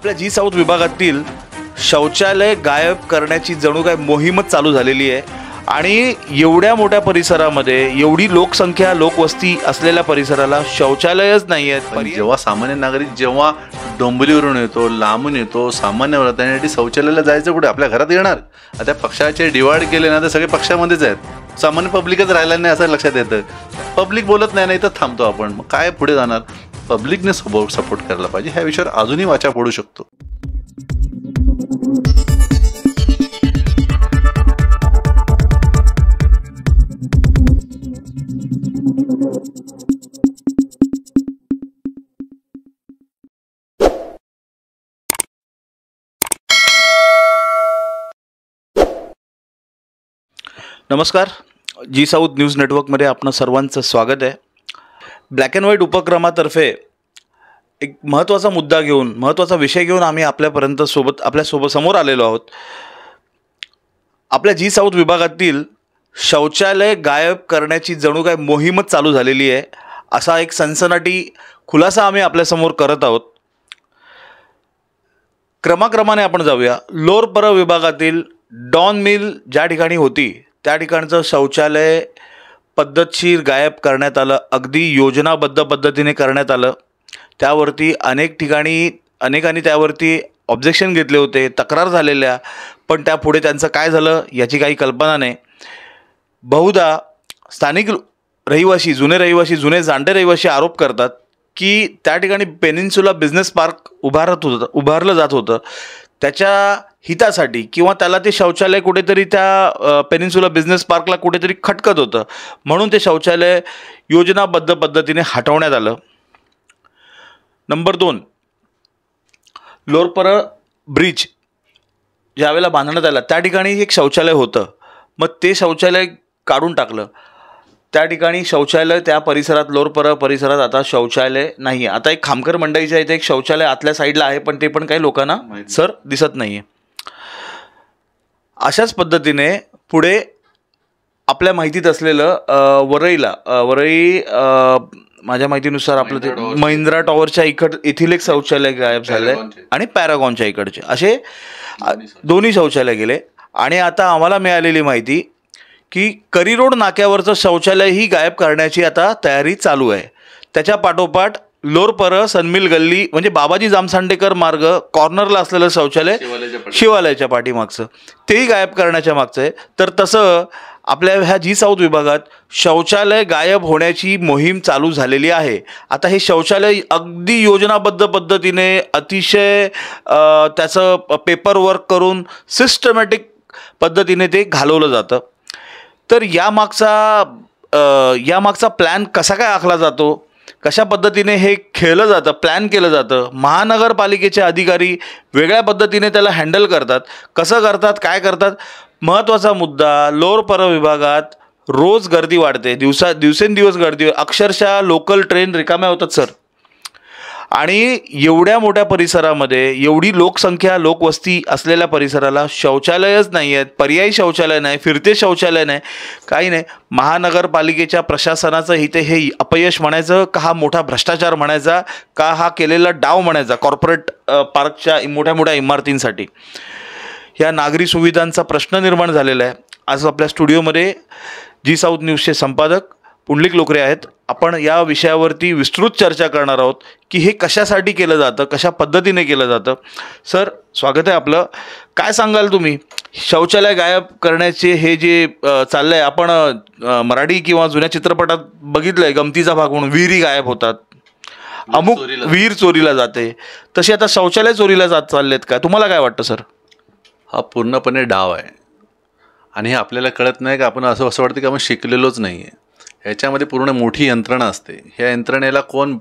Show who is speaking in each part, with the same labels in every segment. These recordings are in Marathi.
Speaker 1: आपल्या जी साऊथ विभागातील शौचालय गायब करण्याची जणू काय मोहीमच चालू झालेली आहे आणि एवढ्या मोठ्या परिसरामध्ये एवढी लोकसंख्या लोकवस्ती असलेल्या परिसराला शौचालयच नाही आहेत जेव्हा सामान्य नागरिक जेव्हा डोंबलीवरून
Speaker 2: येतो लांबून येतो सामान्य त्यासाठी शौचालयाला जायचं कुठे आपल्या घरात येणार आता पक्षाचे डिवाइड केले ना तर सगळे पक्षामध्येच आहेत सामान्य पब्लिकच राहिला नाही असं लक्षात येतं पब्लिक बोलत नाही नाही तर थांबतो आपण मग काय पुढे जाणार पब्लिकने सपोर्ट करायला पाहिजे ह्या विषयावर अजूनही वाचा पडू शकतो
Speaker 1: नमस्कार जी साऊथ न्यूज नेटवर्कमध्ये आपण सर्वांचं स्वागत आहे ब्लॅक अँड व्हाईट उपक्रमातर्फे एक महत्त्वाचा मुद्दा घेऊन महत्त्वाचा विषय घेऊन आम्ही आपल्यापर्यंत सोबत आपल्यासोबत समोर आलेलो आहोत आपल्या जी साऊथ विभागातील शौचालय गायब करण्याची जणू काय मोहीमच चालू झालेली आहे असा एक सनसनाटी खुलासा आम्ही आपल्यासमोर करत आहोत क्रमाक्रमाने आपण जाऊया लोअर पर विभागातील डॉन मिल ज्या ठिकाणी होती त्या ठिकाणचं शौचालय पद्धतशीर गायब करण्यात आलं अगदी योजनाबद्ध पद्धतीने करण्यात आलं त्यावरती अनेक ठिकाणी अनेकांनी त्यावरती ऑब्जेक्शन घेतले होते तक्रार झालेल्या पण त्यापुढे त्यांचं काय झालं याची काही कल्पना नाही बहुधा स्थानिक रहिवाशी जुने रहिवाशी जुने जाणते रहिवाशी आरोप करतात की त्या ठिकाणी पेनिन्सुला बिझनेस पार्क उभारत होतं उभारलं जात होतं त्याच्या हितासाठी किंवा त्याला ते शौचालय कुठेतरी त्या पेनिन्सुला बिझनेस पार्कला कुठेतरी खटकत होतं म्हणून ते शौचालय योजनाबद्ध पद्धतीने हटवण्यात आलं नंबर दोन लोरपर ब्रिज ज्यावेळेला बांधण्यात आलं त्या ठिकाणी एक शौचालय होतं मग ते शौचालय काढून टाकलं त्या ठिकाणी शौचालय त्या परिसरात लोरपर परिसरात आता शौचालय नाही आता एक खामकर मंडईच्या इथे एक शौचालय आतल्या साईडला आहे पण ते पण काही लोकांना सर दिसत नाही आहे अशाच पद्धतीने पुढे आपल्या माहितीत असलेलं वरईला वरई माझ्या माहितीनुसार आपलं ते महिंद्रा टॉवरच्या इकड येथील एक शौचालय गायब झालंय आणि पॅरागॉनच्या इकडचे असे दोन्ही शौचालय गेले आणि आता आम्हाला मिळालेली माहिती की करी रोड नाक्यावरचं शौचालयही गायब करण्याची आता तयारी चालू आहे त्याच्या पाठोपाठ लोरपर सनमिल गल्ली म्हणजे बाबाजी जामसांडेकर मार्ग कॉर्नरला असलेलं शौचालय शिवालयाच्या पाठीमागचं तेही गायब करण्याच्या मागचं आहे तर तसं आपल्या ह्या जी साऊथ विभागात शौचालय गायब होण्याची मोहीम चालू झालेली आहे आता हे शौचालय अगदी योजनाबद्ध पद्धतीने अतिशय त्याचं पेपर वर्क करून सिस्टमॅटिक पद्धतीने ते घालवलं जातं तर यामागचा यामागचा प्लॅन कसा काय आखला जातो कशा पद्धतीने हे खेळलं जातं प्लॅन केलं जातं महानगरपालिकेचे अधिकारी वेगळ्या पद्धतीने त्याला हँडल करतात कसं करतात काय करतात महत्त्वाचा मुद्दा लोअर पर विभागात रोज गर्दी वाढते दिवसा दिवसेंदिवस गर्दी अक्षरशः लोकल ट्रेन रिकाम्या होतात सर आणि एवढ्या मोठ्या परिसरामध्ये एवढी लोकसंख्या लोकवस्ती असलेल्या परिसराला शौचालयच नाही आहेत पर्यायी शौचालय नाही फिरते शौचालय नाही काही नाही महानगरपालिकेच्या प्रशासनाचं इथे हे अपयश म्हणायचं का हा मोठा भ्रष्टाचार म्हणायचा का हा केलेला डाव म्हणायचा कॉर्पोरेट पार्कच्या मोठ्या मोठ्या इमारतींसाठी या नागरी सुविधांचा प्रश्न निर्माण झालेला आहे आज आपल्या स्टुडिओमध्ये जी साऊथ न्यूजचे संपादक पुंडलिक लोकरे आहेत आपण या विषयावरती विस्तृत चर्चा करणार आहोत की हे कशासाठी केलं जातं कशा पद्धतीने केलं जातं सर स्वागत आहे आपलं काय सांगाल तुम्ही शौचालय गायब करण्याचे हे जे चाललं आहे आपण मराठी किंवा जुन्या चित्रपटात बघितलं आहे गमतीचा भाग म्हणून विहिरी गायब होतात अमुक विहीर चोरीला जाते तशी आता शौचालय चोरीला जात चाललेत काय तुम्हाला काय वाटतं सर हा पूर्णपणे डाव आहे
Speaker 2: आणि हे आपल्याला कळत नाही का आपण असं असं वाटतं की आपण शिकलेलोच नाही आहे ह्याच्यामध्ये पूर्ण मोठी यंत्रणा असते ह्या यंत्रणेला कोण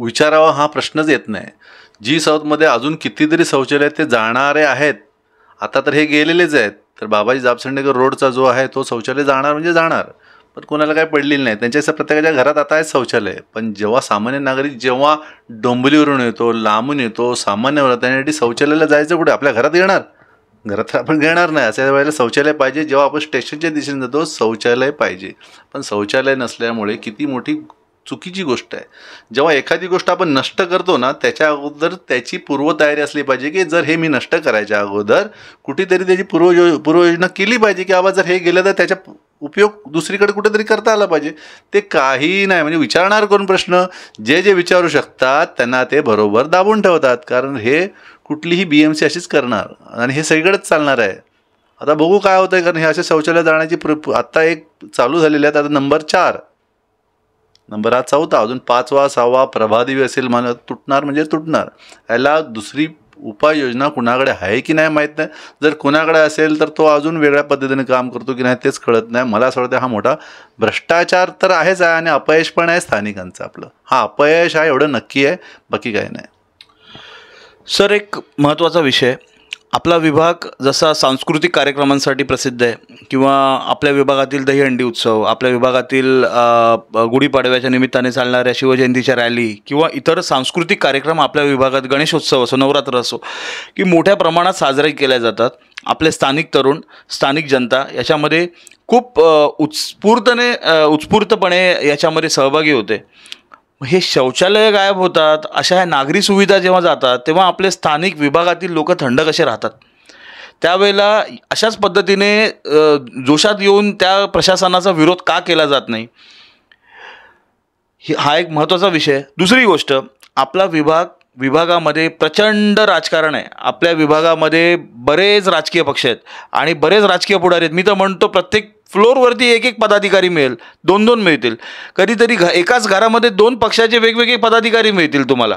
Speaker 2: विचारावा हा प्रश्नच येत नाही जी साऊथमध्ये अजून कितीतरी शौचालय ते जाणारे आहेत आता तर हे गेलेलेच आहेत तर बाबाजी जापसंडेकर रोडचा जो आहे तो शौचालय जाणार म्हणजे जाणार पण कोणाला काय पडलेलं नाही त्यांच्या प्रत्येकाच्या घरात आता आहे शौचालय पण जेव्हा सामान्य नागरिक जेव्हा डोंबलीवरून येतो लांबून येतो सामान्य त्यांच्यासाठी शौचालयाला जायचं कुठे आपल्या घरात येणार घरात आपण घेणार नाही अशा वेळेला शौचालय पाहिजे जेव्हा आपण स्टेशनच्या दिशेने जातो शौचालय पाहिजे पण शौचालय नसल्यामुळे किती मोठी चुकीची गोष्ट आहे जेव्हा एखादी गोष्ट आपण नष्ट करतो ना त्याच्या अगोदर त्याची पूर्वतयारी असली पाहिजे की जर हे मी नष्ट करायच्या अगोदर कुठेतरी त्याची पूर्वयो पूर्वयोजना केली पाहिजे की बाबा जर हे गेलं तर त्याच्या उपयोग दुसरीकडे कुठेतरी करता आला पाहिजे ते काही नाही म्हणजे विचारणार कोण प्रश्न जे जे विचारू शकतात त्यांना ते बरोबर दाबून ठेवतात कारण हे कुठलीही बी एम सी अशीच करणार आणि हे सगळीकडेच चालणार आहे आता बघू काय होतं आहे कारण हे असे शौचालय जाण्याची प्र आत्ता एक चालू झालेली आहे आता नंबर चार नंबर हा चौथा अजून पाचवा सहावा प्रभादेवी असेल मान तुटणार म्हणजे तुटणार याला दुसरी उपाययोजना कुणाकडे आहे की नाही माहीत नाही जर कुणाकडे असेल तर तो अजून वेगळ्या पद्धतीने काम करतो की नाही तेच कळत नाही मला असं वाटतं हा मोठा भ्रष्टाचार तर आहेच आहे आणि अपयश पण आहे स्थानिकांचं आपलं
Speaker 1: हा अपयश आहे एवढं नक्की आहे बाकी काही नाही सर एक महत्त्वाचा विषय आपला विभाग जसा सांस्कृतिक कार्यक्रमांसाठी प्रसिद्ध आहे किंवा आपल्या विभागातील दहीहंडी उत्सव आपल्या विभागातील गुढीपाडव्याच्या निमित्ताने चालणाऱ्या शिवजयंतीच्या रॅली किंवा इतर सांस्कृतिक कार्यक्रम आपल्या विभागात गणेशोत्सव असो नवरात्र असो की मोठ्या प्रमाणात साजरे केल्या जातात आपले स्थानिक तरुण स्थानिक जनता याच्यामध्ये खूप उत्स्फूर्तने उत्स्फूर्तपणे याच्यामध्ये सहभागी होते हे शौचालय गायब होतात अशा ह्या नागरी सुविधा जेव्हा जातात तेव्हा आपले स्थानिक विभागातील लोक थंड कसे राहतात त्यावेळेला अशाच पद्धतीने जोशात येऊन त्या प्रशासनाचा विरोध का केला जात नाही हा एक महत्त्वाचा विषय दुसरी गोष्ट आपला विभाग विभागामध्ये प्रचंड राजकारण आहे आपल्या विभागामध्ये बरेच राजकीय पक्ष आहेत आणि बरेच राजकीय पुढारी आहेत मी तर म्हणतो प्रत्येक फ्लोअरवरती एक एक पदाधिकारी मिळेल दोन दोन मिळतील कधीतरी घ एकाच घरामध्ये दोन पक्षाचे वेगवेगळे पदाधिकारी मिळतील तुम्हाला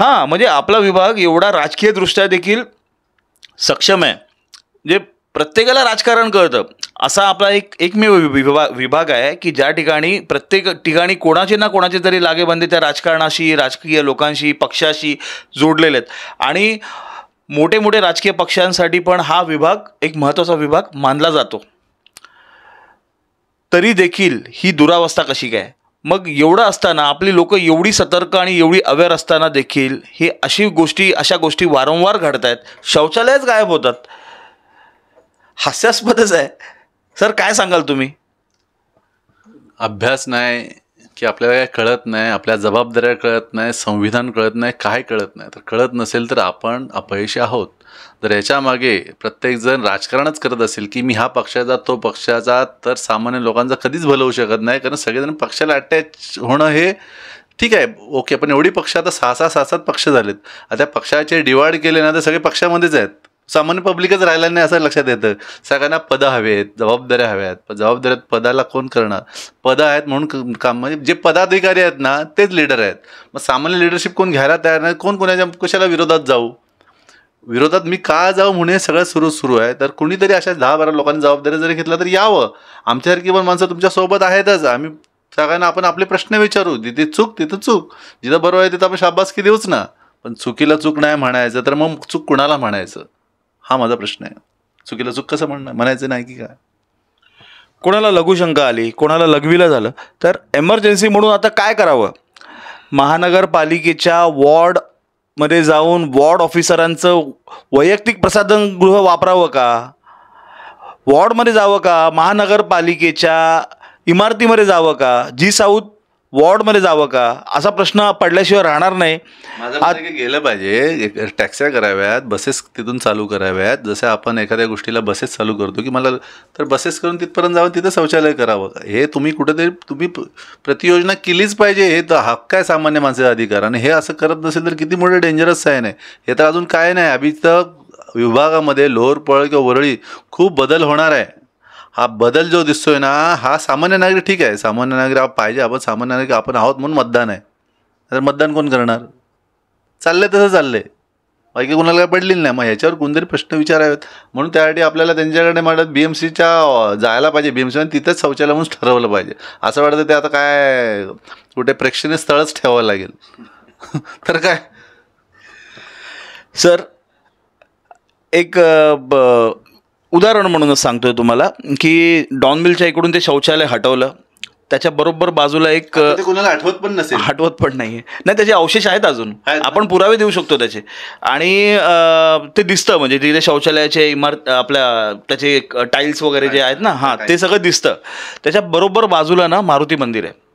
Speaker 1: हां म्हणजे आपला विभाग एवढा राजकीयदृष्ट्या देखील सक्षम आहे जे म्हणजे प्रत्येकाला राजकारण कळतं असा आपला एक एकमेव विभा विभाग आहे की ज्या ठिकाणी प्रत्येक ठिकाणी कोणाचे ना कोणाचे तरी लागेबंदे त्या राजकारणाशी राजकीय लोकांशी पक्षाशी जोडलेले आहेत आणि मोठे मोठे राजकीय पक्षांसाठी पण हा विभाग एक महत्त्वाचा विभाग मानला जातो तरी देखील ही दुरावस्था कशी काय मग एवढं असताना आपली लोक एवढी सतर्क आणि एवढी अवेअर असताना देखील हे अशी गोष्टी अशा गोष्टी वारंवार घडत आहेत शौचालयच गायब होतात हास्यास्पदच आहे सर काय सांगाल तुम्ही अभ्यास नाही
Speaker 2: की आपल्याला काय कळत नाही आपल्या जबाबदाऱ्या कळत नाही संविधान कळत नाही काय कळत नाही तर कळत नसेल तर आपण अपयशी आहोत तर याच्यामागे प्रत्येकजण राजकारणच करत असेल की मी हा पक्षाचा तो पक्षाचा तर सामान्य लोकांचा कधीच भलं होऊ शकत नाही कारण सगळेजण पक्षाला अटॅच होणं हे ठीक आहे ओके पण एवढी पक्ष आता सहा सहा सात सात पक्ष झालेत आता पक्षाचे डिवाईड केले ना तर सगळे पक्षामध्येच आहेत सामान्य पब्लिकच राहिला नाही असं लक्षात येतं सगळ्यांना पदं हवेत जबाबदाऱ्या हव्यात जबाबदाऱ्यात पदाला कोण करणार पदं आहेत म्हणून काम म्हणजे जे पदाधिकारी आहेत ना तेच लीडर आहेत मग सामान्य लिडरशिप कोण घ्यायला तयार नाही कोण कोणाच्या कशाला विरोधात जाऊ विरोधात मी का जाऊ म्हणे सगळं सुरू सुरू आहे तर कुणीतरी अशा दहा बारा लोकांनी जबाबदारी जरी घेतला तर यावं आमच्यासारखी पण माणसं तुमच्यासोबत आहेतच आम्ही सगळ्यांना आपण आपले प्रश्न विचारू जिथे चूक तिथं चूक जिथं बरोबर आहे तिथं आपण शाबासकी देऊच ना पण चुकीला चूक नाही म्हणायचं तर मग चूक कुणाला म्हणायचं हा माझा प्रश्न आहे चुकीला चुक कसं म्हणणं
Speaker 1: म्हणायचं नाही की काय कोणाला लघुशंका आली कोणाला लघवीला झालं तर एमर्जन्सी म्हणून आता काय करावं महानगरपालिकेच्या वॉर्डमध्ये जाऊन वॉर्ड ऑफिसरांचं वैयक्तिक प्रसाधनगृह वापरावं का वॉर्डमध्ये जावं का महानगरपालिकेच्या इमारतीमध्ये जावं का जी साऊथ वॉर्डमध्ये जावं का असा प्रश्न पडल्याशिवाय राहणार नाही आज
Speaker 2: गेलं पाहिजे टॅक्स्या कराव्यात बसेस तिथून चालू कराव्यात जसं आपण एखाद्या गोष्टीला बसेस चालू करतो की मला तर बसेस करून तिथपर्यंत जावं तिथं शौचालय करावं हे तुम्ही कुठेतरी तुम्ही प्रतियोजना केलीच पाहिजे हे तर हक्क आहे सामान्य माणसाचा अधिकार आणि हे असं करत नसेल तर किती मोठं डेंजरस आहे नाही हे तर अजून काय नाही अभि तर विभागामध्ये लोहरपळ किंवा वरळी खूप बदल होणार आहे हा बदल जो दिसतोय ना हा सामान्य नागरिक ठीक आहे सामान्य नागरिक पाहिजे आपण सामान्य नागरिक आपण आहोत म्हणून मतदान आहे तर मतदान कोण करणार चाललंय तसं चाललंय बाकी कोणाला काय पडलेलं नाही मग ह्याच्यावर कोणतरी प्रश्न विचारावेत म्हणून त्यासाठी आपल्याला त्यांच्याकडे म्हणत बी एम सीच्या जायला पाहिजे बी एम सी तिथंच शौचालय म्हणून ठरवलं पाहिजे असं वाटतं ते आता काय कुठे प्रेक्षणीय स्थळच ठेवावं लागेल तर काय
Speaker 1: सर एक ब उदाहरण म्हणूनच सांगतोय तुम्हाला की डॉन मिलच्या इकडून ते शौचालय हटवलं त्याच्याबरोबर बाजूला एक कोणाला आठवत पण नसेल आठवत पण नाहीये नाही त्याचे अवशेष आहेत अजून आपण पुरावे देऊ शकतो त्याचे आणि ते दिसतं म्हणजे तिथे शौचालयाचे इमारत आपल्या त्याचे टाईल्स वगैरे जे आहेत ना हां ते सगळं दिसतं त्याच्या बरोबर बाजूला ना मारुती मंदिर आहे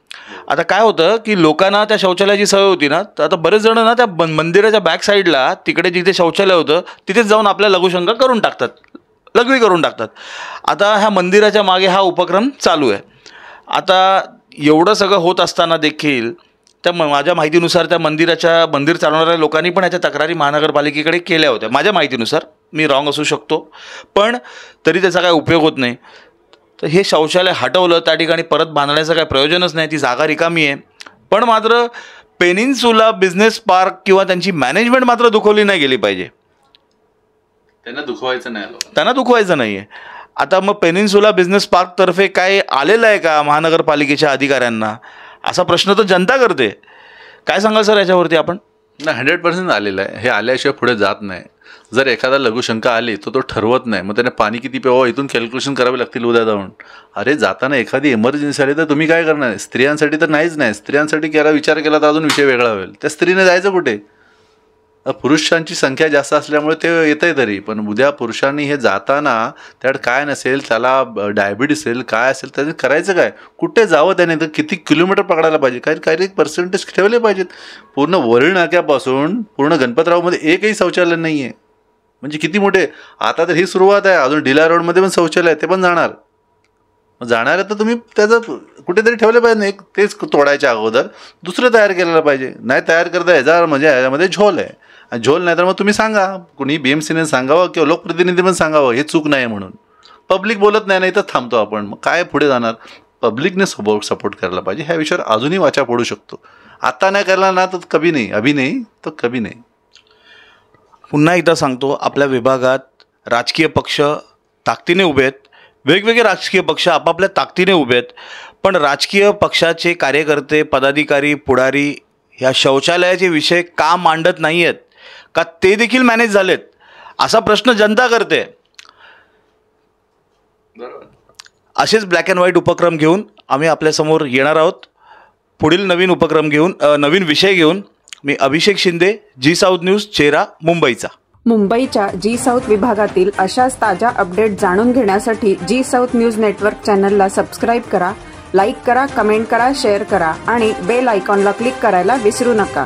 Speaker 1: आता काय होतं की लोकांना त्या शौचालयाची सवय होती ना तर आता बरेच जण ना त्या मंदिराच्या बॅक साईडला तिकडे जिथे शौचालय होतं तिथेच जाऊन आपल्या लघुशंका करून टाकतात लघवी करून टाकतात आता ह्या मंदिराच्या मागे हा उपक्रम चालू आहे आता एवढं सगळं होत असताना देखील त्या म माझ्या माहितीनुसार त्या मंदिराच्या मंदिर चालवणाऱ्या लोकांनी पण याच्या तक्रारी महानगरपालिकेकडे केल्या होत्या माझ्या माहितीनुसार मी रॉंग असू शकतो पण तरी त्याचा काय उपयोग होत नाही तर हे शौचालय हटवलं त्या ठिकाणी परत बांधण्याचं काय प्रयोजनच नाही ती जागा रिकामी आहे पण मात्र पेनिन्सुला बिझनेस पार्क किंवा त्यांची मॅनेजमेंट मात्र दुखवली नाही गेली पाहिजे
Speaker 2: त्यांना दुखवायचं नाही
Speaker 1: त्यांना दुखवायचं नाहीये आता मग पेनिन्सुला बिझनेस पार्कतर्फे काय आलेलं आहे का महानगरपालिकेच्या अधिकाऱ्यांना असा प्रश्न तर जनता करते काय सांगाल सर याच्यावरती आपण नाही हंड्रेड पर्सेंट आलेलं आहे
Speaker 2: हे आल्याशिवाय पुढे जात नाही जर एखादा लघुशंका आली तर तो, तो ठरवत नाही मग त्याने पाणी किती प्यावं इथून कॅल्क्युलेशन करावे लागतील उद्या जाऊन अरे जाताना एखादी इमर्जन्सी आली तर तुम्ही काय करणार स्त्रियांसाठी तर नाहीच नाही स्त्रियांसाठी केला विचार केला तर अजून विषय वेगळा होईल त्या स्त्रीने जायचं कुठे पुरुषांची संख्या जास्त असल्यामुळे ते येत आहे तरी पण उद्या पुरुषांनी हे जाताना त्यात काय नसेल त्याला डायबिटीस असेल काय असेल त्याचं करायचं काय कुठे जावं त्याने तर किती किलोमीटर पकडायला पाहिजे काही काही पर्सेंटेज ठेवले पाहिजेत पूर्ण वरळ नाक्यापासून पूर्ण गणपतरावमध्ये एकही शौचालय नाही आहे म्हणजे किती मोठे आता तर ही सुरुवात आहे अजून डिला रोडमध्ये पण शौचालय आहे ते पण जाणार जाणार आहे तर तुम्ही त्याचं कुठेतरी ठेवले पाहिजे नाही तेच तोडायच्या अगोदर दुसरं तयार केलेलं पाहिजे नाही तयार करता याच्यावर म्हणजे याच्यामध्ये झोल आहे आणि झोल नाही तर मग तुम्ही सांगा कुणी बी एम सीने सांगावं किंवा लोकप्रतिनिधी पण सांगावं हे चूक नाही म्हणून पब्लिक बोलत नाही नाही तर थांबतो आपण मग काय पुढे जाणार पब्लिकने सपो सपोर्ट करायला पाहिजे ह्या विषयावर
Speaker 1: अजूनही वाचा पडू शकतो आत्ता नाही करायला ना तर कभी नाही अभि नाही तर कभी नाही पुन्हा एकदा सांगतो आपल्या विभागात राजकीय पक्ष ताकदीने उभे आहेत वेगवेगळे राजकीय पक्ष आपापल्या ताकदीने उभे आहेत पण राजकीय पक्षाचे कार्यकर्ते पदाधिकारी पुढारी ह्या शौचालयाचे विषय का मांडत नाही आहेत का ते देखील मॅनेज झालेत असा प्रश्न जनता करते असेच ब्लॅक अँड व्हाईट उपक्रम घेऊन आम्ही आपल्यासमोर येणार आहोत पुढील नवीन उपक्रम घेऊन नवीन विषय घेऊन मी Abhishek Shinde Zee south news चेहरा मुंबईचा मुंबईच्या जी साऊथ विभागातील अशाच ताज्या अपडेट जाणून घेण्यासाठी जी साऊथ न्यूज नेटवर्क चॅनलला सबस्क्राईब करा लाईक करा कमेंट करा शेअर करा आणि बेल आयकॉनला क्लिक करायला विसरू नका